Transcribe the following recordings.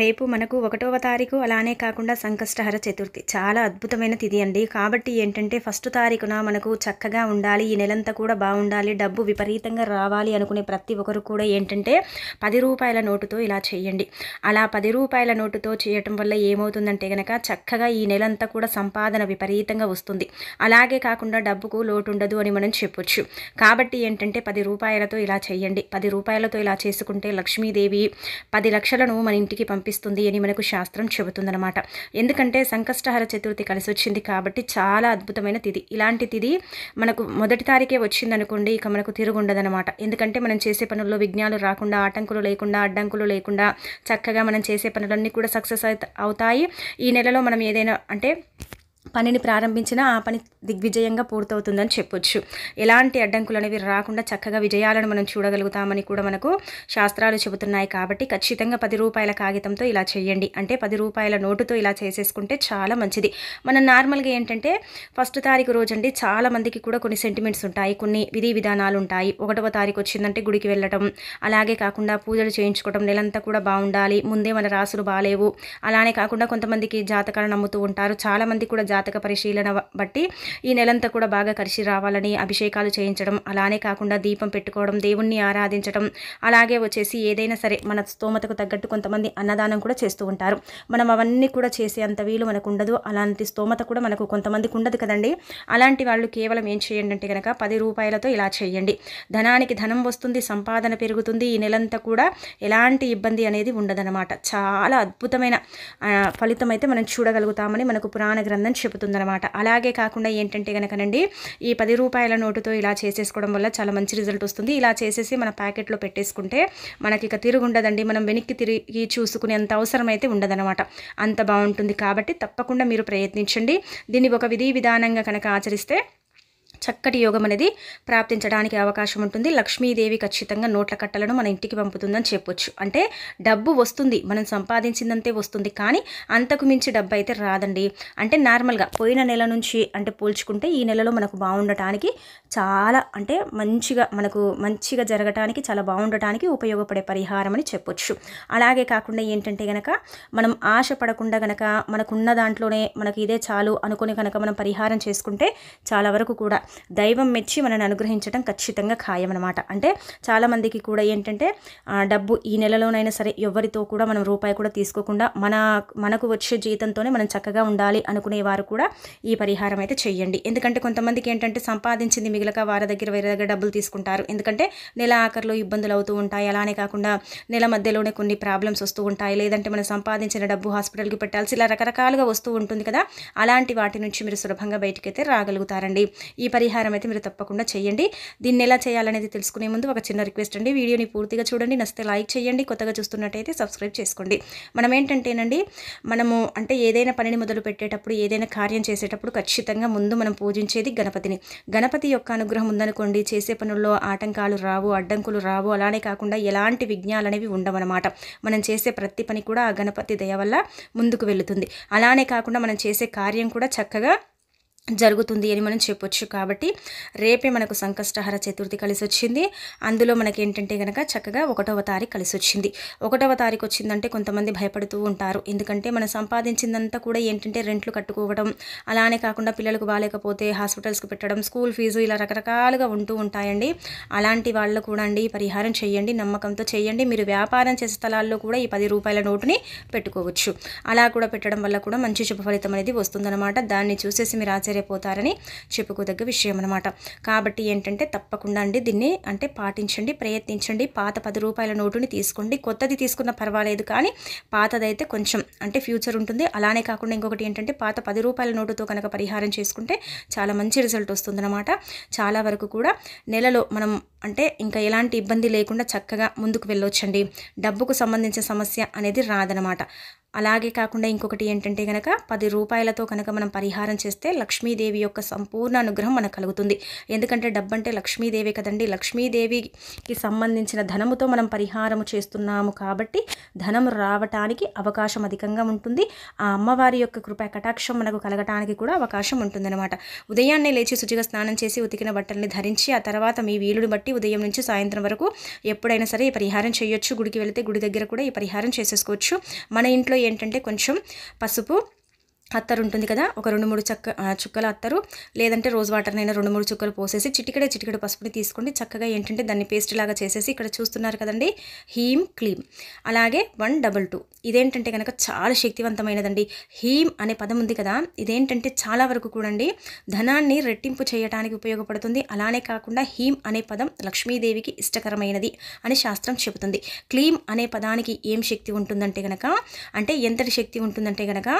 రేపు మనకు ఒకటవ తారీఖు అలానే కాకుండా సంకష్టహర చతుర్థి చాలా అద్భుతమైన తిథి అండి కాబట్టి ఏంటంటే ఫస్ట్ తారీఖున మనకు చక్కగా ఉండాలి ఈ నెలంతా కూడా బాగుండాలి డబ్బు విపరీతంగా రావాలి అనుకునే ప్రతి ఒక్కరు కూడా ఏంటంటే పది రూపాయల నోటుతో ఇలా చేయండి అలా పది రూపాయల నోటుతో చేయటం వల్ల ఏమవుతుందంటే కనుక చక్కగా ఈ నెలంతా కూడా సంపాదన విపరీతంగా వస్తుంది అలాగే కాకుండా డబ్బుకు లోటు ఉండదు అని మనం చెప్పొచ్చు కాబట్టి ఏంటంటే పది రూపాయలతో ఇలా చేయండి పది రూపాయలతో ఇలా చేసుకుంటే లక్ష్మీదేవి పది లక్షలను మన ఇంటికి పంపిస్తుంది అని మనకు శాస్త్రం చెబుతుందనమాట ఎందుకంటే సంకష్టహర చతుర్థి కలిసి వచ్చింది కాబట్టి చాలా అద్భుతమైన తిథి ఇలాంటి తిథి మనకు మొదటి తారీఖే వచ్చిందనుకోండి ఇక మనకు తిరుగుండదనమాట ఎందుకంటే మనం చేసే పనుల్లో విఘ్నాలు రాకుండా ఆటంకులు లేకుండా అడ్డంకులు లేకుండా చక్కగా మనం చేసే పనులన్నీ కూడా సక్సెస్ అవుతాయి ఈ నెలలో మనం ఏదైనా అంటే పనిని ప్రారంభించినా ఆ పని దిగ్విజయంగా పూర్తవుతుందని చెప్పొచ్చు ఎలాంటి అడ్డంకులు అనేవి రాకుండా చక్కగా విజయాలను మనం చూడగలుగుతామని కూడా మనకు శాస్త్రాలు చెబుతున్నాయి కాబట్టి ఖచ్చితంగా పది రూపాయల కాగితంతో ఇలా చేయండి అంటే పది రూపాయల నోటుతో ఇలా చేసేసుకుంటే చాలా మంచిది మనం నార్మల్గా ఏంటంటే ఫస్ట్ తారీఖు రోజండి చాలా మందికి కూడా కొన్ని సెంటిమెంట్స్ ఉంటాయి కొన్ని విధి విధానాలు ఉంటాయి ఒకటవ తారీఖు వచ్చిందంటే గుడికి వెళ్ళటం అలాగే కాకుండా పూజలు చేయించుకోవడం నెలంతా కూడా బాగుండాలి ముందే మన రాసులు బాగాలేవు అలానే కాకుండా కొంతమందికి జాతకాలు నమ్ముతూ ఉంటారు చాలామంది కూడా జాతక పరిశీలన బట్టి ఈ నెలంతా కూడా బాగా కలిసి రావాలని అభిషేకాలు చేయించడం అలానే కాకుండా దీపం పెట్టుకోవడం దేవుణ్ణి ఆరాధించడం అలాగే వచ్చేసి ఏదైనా సరే మన స్తోమతకు తగ్గట్టు కొంతమంది అన్నదానం కూడా చేస్తూ ఉంటారు మనం అవన్నీ కూడా చేసే అంత వీలు మనకు ఉండదు అలాంటి స్తోమత కూడా మనకు కొంతమందికి ఉండదు కదండి అలాంటి వాళ్ళు కేవలం ఏం చేయండి అంటే కనుక పది రూపాయలతో ఇలా చేయండి ధనానికి ధనం వస్తుంది సంపాదన పెరుగుతుంది ఈ నెలంతా కూడా ఎలాంటి ఇబ్బంది అనేది ఉండదన్నమాట చాలా అద్భుతమైన ఫలితం అయితే మనం చూడగలుగుతామని మనకు పురాణ గ్రంథం చెబుతుందనమాట అలాగే కాకుండా ఏంటంటే కనుకనండి ఈ పది రూపాయల నోటుతో ఇలా చేసేసుకోవడం వల్ల చాలా మంచి రిజల్ట్ వస్తుంది ఇలా చేసేసి మన ప్యాకెట్లో పెట్టేసుకుంటే మనకి ఇక తిరుగుండదండి మనం వెనక్కి తిరిగి చూసుకునేంత అవసరమైతే ఉండదనమాట అంత బాగుంటుంది కాబట్టి తప్పకుండా మీరు ప్రయత్నించండి దీన్ని ఒక విధి విధానంగా కనుక ఆచరిస్తే చక్కటి యోగం అనేది ప్రాప్తించడానికి అవకాశం ఉంటుంది లక్ష్మీదేవి ఖచ్చితంగా నోట్ల కట్టలను మన ఇంటికి పంపుతుందని చెప్పొచ్చు అంటే డబ్బు వస్తుంది మనం సంపాదించిందంతే వస్తుంది కానీ అంతకు మించి డబ్బు అయితే రాదండి అంటే నార్మల్గా పోయిన నెల నుంచి అంటే పోల్చుకుంటే ఈ నెలలో మనకు బాగుండటానికి చాలా అంటే మంచిగా మనకు మంచిగా జరగటానికి చాలా బాగుండటానికి ఉపయోగపడే పరిహారం అని చెప్పొచ్చు అలాగే కాకుండా ఏంటంటే గనక మనం ఆశ పడకుండా గనక మనకున్న దాంట్లోనే మనకి ఇదే చాలు అనుకుని కనుక మనం పరిహారం చేసుకుంటే చాలా వరకు కూడా దైవం మెచ్చి మనల్ని అనుగ్రహించడం ఖచ్చితంగా ఖాయం అనమాట అంటే చాలామందికి కూడా ఏంటంటే డబ్బు ఈ నెలలోనైనా సరే ఎవరితో కూడా మనం రూపాయి కూడా తీసుకోకుండా మన మనకు వచ్చే జీతంతోనే మనం చక్కగా ఉండాలి అనుకునేవారు కూడా ఈ పరిహారం అయితే చేయండి ఎందుకంటే కొంతమందికి ఏంటంటే సంపాదించింది మిగిలక వారి దగ్గర వేరే దగ్గర డబ్బులు తీసుకుంటారు ఎందుకంటే నెల ఆఖరిలో ఇబ్బందులు అవుతూ ఉంటాయి అలానే కాకుండా నెల మధ్యలోనే కొన్ని ప్రాబ్లమ్స్ వస్తూ ఉంటాయి లేదంటే మనం సంపాదించిన డబ్బు హాస్పిటల్కి పెట్టాల్సి ఇలా రకరకాలుగా వస్తూ ఉంటుంది కదా అలాంటి వాటి నుంచి మీరు సులభంగా బయటకైతే రాగలుగుతారండి ఈ పరిహారం అయితే మీరు తప్పకుండా చేయండి దీన్ని ఎలా చేయాలనేది తెలుసుకునే ముందు ఒక చిన్న రిక్వెస్ట్ అండి వీడియోని పూర్తిగా చూడండి నస్తే లైక్ చేయండి కొత్తగా చూస్తున్నట్టయితే సబ్స్క్రైబ్ చేసుకోండి మనం ఏంటంటేనండి మనము అంటే ఏదైనా పనిని మొదలు పెట్టేటప్పుడు ఏదైనా కార్యం చేసేటప్పుడు ఖచ్చితంగా ముందు మనం పూజించేది గణపతిని గణపతి యొక్క అనుగ్రహం ఉందనుకోండి చేసే పనుల్లో ఆటంకాలు రావు అడ్డంకులు రావు అలానే కాకుండా ఎలాంటి విఘ్నాలు అనేవి ఉండవన్నమాట మనం చేసే ప్రతి పని కూడా ఆ గణపతి దయ వల్ల ముందుకు వెళుతుంది అలానే కాకుండా మనం చేసే కార్యం కూడా చక్కగా జరుగుతుంది అని మనం చెప్పొచ్చు కాబట్టి రేపే మనకు సంకష్టహర చతుర్థి కలిసి వచ్చింది అందులో మనకి ఏంటంటే కనుక చక్కగా ఒకటవ తారీఖు కలిసి వచ్చింది ఒకటవ తారీఖు వచ్చిందంటే కొంతమంది భయపడుతూ ఉంటారు ఎందుకంటే మనం సంపాదించిందంతా కూడా ఏంటంటే రెంట్లు కట్టుకోవడం అలానే కాకుండా పిల్లలకు బాగాలేకపోతే హాస్పిటల్స్కి పెట్టడం స్కూల్ ఫీజు ఇలా రకరకాలుగా ఉంటూ ఉంటాయండి అలాంటి వాళ్ళు కూడా అండి పరిహారం చేయండి నమ్మకంతో చేయండి మీరు వ్యాపారం చేసే స్థలాల్లో కూడా ఈ పది రూపాయల నోటుని పెట్టుకోవచ్చు అలా కూడా పెట్టడం వల్ల కూడా మంచి శుభ ఫలితం అనేది వస్తుందన్నమాట దాన్ని చూసేసి మీరు ఆచర్య ఆశ్చర్యపోతారని చెప్పుకోదగ్గ విషయం అనమాట కాబట్టి ఏంటంటే తప్పకుండా అండి దీన్ని అంటే పాటించండి ప్రయత్నించండి పాత పది రూపాయల నోటుని తీసుకోండి కొత్తది తీసుకున్న పర్వాలేదు కానీ పాతదైతే కొంచెం అంటే ఫ్యూచర్ ఉంటుంది అలానే కాకుండా ఇంకొకటి ఏంటంటే పాత పది రూపాయల నోటుతో కనుక పరిహారం చేసుకుంటే చాలా మంచి రిజల్ట్ వస్తుందన్నమాట చాలా వరకు కూడా నెలలో మనం అంటే ఇంకా ఎలాంటి ఇబ్బంది లేకుండా చక్కగా ముందుకు వెళ్ళొచ్చండి డబ్బుకు సంబంధించిన సమస్య అనేది రాదనమాట అలాగే కాకుండా ఇంకొకటి ఏంటంటే కనుక పది రూపాయలతో కనుక మనం పరిహారం చేస్తే లక్ష్మీదేవి యొక్క సంపూర్ణ అనుగ్రహం మనకు కలుగుతుంది ఎందుకంటే డబ్బంటే లక్ష్మీదేవి కదండి లక్ష్మీదేవికి సంబంధించిన ధనముతో మనం పరిహారం చేస్తున్నాము కాబట్టి ధనం రావటానికి అవకాశం అధికంగా ఉంటుంది ఆ అమ్మవారి యొక్క కృప కటాక్షం మనకు కలగటానికి కూడా అవకాశం ఉంటుందన్నమాట ఉదయాన్నే లేచి శుచిగా స్నానం చేసి ఉతికిన బట్టల్ని ధరించి ఆ తర్వాత మీ వీలుని బట్టి ఉదయం నుంచి సాయంత్రం వరకు ఎప్పుడైనా సరే ఈ పరిహారం చేయొచ్చు గుడికి వెళితే గుడి దగ్గర కూడా ఈ పరిహారం చేసేసుకోవచ్చు మన ఇంట్లో ఏంటంటే కొంచెం పసుపు అత్తరు ఉంటుంది కదా ఒక రెండు మూడు చక్క చుక్కల అత్తరు లేదంటే రోజ్ వాటర్నైనా రెండు మూడు చుక్కలు పోసేసి చిటికడే చిటికడ పసుపుని తీసుకోండి చక్కగా ఏంటంటే దాన్ని పేస్ట్ లాగా చేసేసి ఇక్కడ చూస్తున్నారు కదండి హీమ్ క్లీమ్ అలాగే వన్ డబల్ టూ ఇదేంటంటే కనుక చాలా శక్తివంతమైనదండి హీమ్ అనే పదం ఉంది కదా ఇదేంటంటే చాలా వరకు కూడండి ధనాన్ని రెట్టింపు చేయడానికి ఉపయోగపడుతుంది అలానే కాకుండా హీమ్ అనే పదం లక్ష్మీదేవికి ఇష్టకరమైనది అని శాస్త్రం చెబుతుంది క్లీమ్ అనే పదానికి ఏం శక్తి ఉంటుందంటే కనుక అంటే ఎంతటి శక్తి ఉంటుందంటే కనుక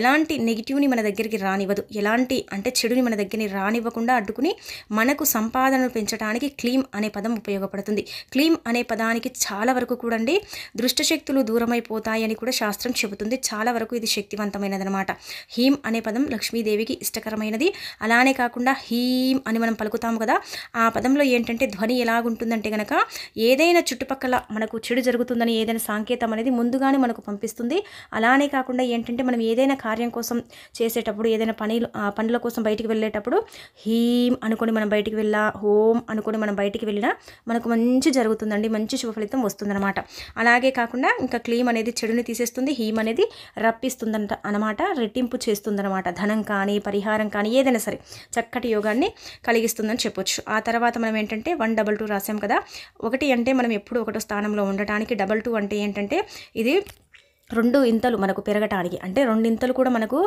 ఎలాంటి ఎలాంటి నెగిటివ్ని మన దగ్గరికి రానివ్వదు ఎలాంటి అంటే చెడుని మన దగ్గరికి రానివ్వకుండా అడ్డుకుని మనకు సంపాదనను పెంచడానికి క్లీమ్ అనే పదం ఉపయోగపడుతుంది క్లీమ్ అనే పదానికి చాలా వరకు కూడా అండి దృష్టశక్తులు దూరమైపోతాయని కూడా శాస్త్రం చెబుతుంది చాలా వరకు ఇది శక్తివంతమైనది అనమాట హీమ్ అనే పదం లక్ష్మీదేవికి ఇష్టకరమైనది అలానే కాకుండా హీమ్ అని మనం పలుకుతాం కదా ఆ పదంలో ఏంటంటే ధ్వని ఎలాగుంటుందంటే కనుక ఏదైనా చుట్టుపక్కల మనకు చెడు జరుగుతుందని ఏదైనా సాంకేతం అనేది ముందుగానే మనకు పంపిస్తుంది అలానే కాకుండా ఏంటంటే మనం ఏదైనా కార్యం కోసం కోసం చేసేటప్పుడు ఏదైనా పని పనుల కోసం బయటికి వెళ్ళేటప్పుడు హీమ్ అనుకొని మనం బయటికి వెళ్ళా హోమ్ అనుకొని మనం బయటికి వెళ్ళినా మనకు మంచి జరుగుతుందండి మంచి శుభ ఫలితం వస్తుందన్నమాట అలాగే కాకుండా ఇంకా క్లీమ్ అనేది చెడుని తీసేస్తుంది హీమ్ అనేది రప్పిస్తుందంట అనమాట రెట్టింపు అనమాట ధనం కానీ పరిహారం కానీ ఏదైనా సరే చక్కటి యోగాన్ని కలిగిస్తుందని చెప్పొచ్చు ఆ తర్వాత మనం ఏంటంటే వన్ డబల్ టూ రాసాం కదా ఒకటి అంటే మనం ఎప్పుడు ఒకటో స్థానంలో ఉండటానికి డబల్ టూ అంటే ఏంటంటే ఇది రెండు ఇంతలు మనకు పెరగటానికి అంటే రెండింతలు కూడా మనకు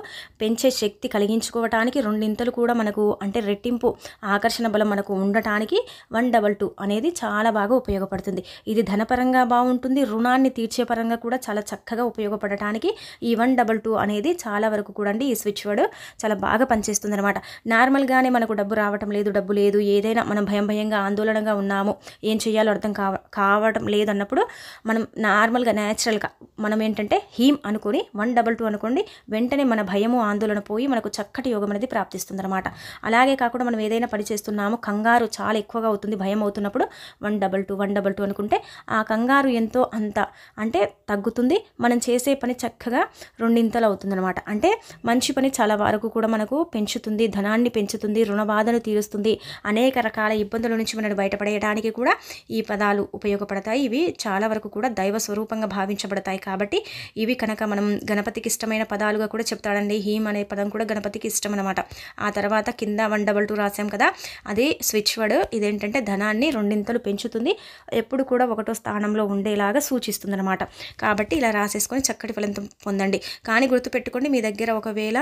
పెంచే శక్తి కలిగించుకోవటానికి రెండింతలు కూడా మనకు అంటే రెట్టింపు ఆకర్షణ బలం మనకు ఉండటానికి వన్ డబల్ టూ అనేది చాలా బాగా ఉపయోగపడుతుంది ఇది ధనపరంగా బాగుంటుంది రుణాన్ని తీర్చే పరంగా కూడా చాలా చక్కగా ఉపయోగపడటానికి ఈ వన్ డబల్ టూ అనేది చాలా వరకు కూడా అండి ఈ స్విచ్ వర్డ్ చాలా బాగా పనిచేస్తుంది అనమాట నార్మల్గానే మనకు డబ్బు రావటం లేదు డబ్బు లేదు ఏదైనా మనం భయం భయంగా ఆందోళనగా ఉన్నాము ఏం చేయాలో అర్థం కావ కావటం లేదన్నప్పుడు మనం నార్మల్గా న్యాచురల్గా మనం ఏంటంటే ఏంటంటే హీమ్ అనుకుని వన్ డబల్ టూ అనుకోండి వెంటనే మన భయము ఆందోళన పోయి మనకు చక్కటి యోగం అనేది ప్రాప్తిస్తుంది అనమాట అలాగే కాకుండా మనం ఏదైనా పని చేస్తున్నాము కంగారు చాలా ఎక్కువగా అవుతుంది భయం అవుతున్నప్పుడు one double two one double two అనుకుంటే ఆ కంగారు ఎంతో అంత అంటే తగ్గుతుంది మనం చేసే పని చక్కగా రెండింతలు అనమాట అంటే మంచి పని చాలా వరకు కూడా మనకు పెంచుతుంది ధనాన్ని పెంచుతుంది రుణ బాధను తీరుస్తుంది అనేక రకాల ఇబ్బందుల నుంచి మనకు బయటపడేయడానికి కూడా ఈ పదాలు ఉపయోగపడతాయి ఇవి చాలా వరకు కూడా దైవ స్వరూపంగా భావించబడతాయి కాబట్టి ఇవి కనుక మనం గణపతికి ఇష్టమైన పదాలుగా కూడా చెప్తాడండి హీమ్ అనే పదం కూడా గణపతికి ఇష్టం అనమాట ఆ తర్వాత కింద వన్ డబల్ టూ రాసాం కదా అదే స్విచ్ వర్డ్ ఇదేంటంటే ధనాన్ని రెండింతలు పెంచుతుంది ఎప్పుడు కూడా ఒకటో స్థానంలో ఉండేలాగా సూచిస్తుంది అనమాట కాబట్టి ఇలా రాసేసుకొని చక్కటి ఫలితం పొందండి కానీ గుర్తుపెట్టుకోండి మీ దగ్గర ఒకవేళ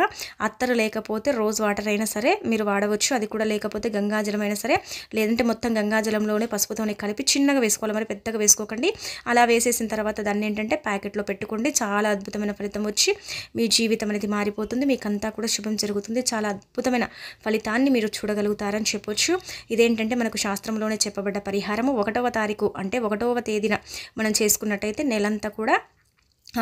అత్తరు లేకపోతే రోజ్ వాటర్ అయినా సరే మీరు వాడవచ్చు అది కూడా లేకపోతే గంగాజలం అయినా సరే లేదంటే మొత్తం గంగాజలంలోనే పసుపుతోనే కలిపి చిన్నగా వేసుకోవాలి మరి పెద్దగా వేసుకోకండి అలా వేసేసిన తర్వాత దాన్ని ఏంటంటే ప్యాకెట్లో పెట్టుకోండి చేసుకోండి చాలా అద్భుతమైన ఫలితం వచ్చి మీ జీవితం అనేది మారిపోతుంది మీకంతా కూడా శుభం జరుగుతుంది చాలా అద్భుతమైన ఫలితాన్ని మీరు చూడగలుగుతారని చెప్పొచ్చు ఇదేంటంటే మనకు శాస్త్రంలోనే చెప్పబడ్డ పరిహారము ఒకటవ తారీఖు అంటే ఒకటవ తేదీన మనం చేసుకున్నట్టయితే నెలంతా కూడా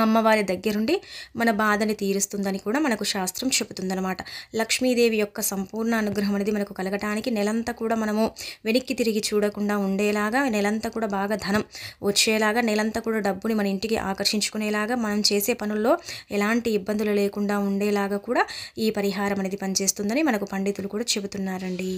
అమ్మవారి దగ్గరుండి మన బాధని తీరుస్తుందని కూడా మనకు శాస్త్రం చెబుతుందనమాట లక్ష్మీదేవి యొక్క సంపూర్ణ అనుగ్రహం అనేది మనకు కలగటానికి నెలంతా కూడా మనము వెనక్కి తిరిగి చూడకుండా ఉండేలాగా నెలంతా కూడా బాగా ధనం వచ్చేలాగా నెలంతా కూడా డబ్బుని మన ఇంటికి ఆకర్షించుకునేలాగా మనం చేసే పనుల్లో ఎలాంటి ఇబ్బందులు లేకుండా ఉండేలాగా కూడా ఈ పరిహారం అనేది పనిచేస్తుందని మనకు పండితులు కూడా చెబుతున్నారండి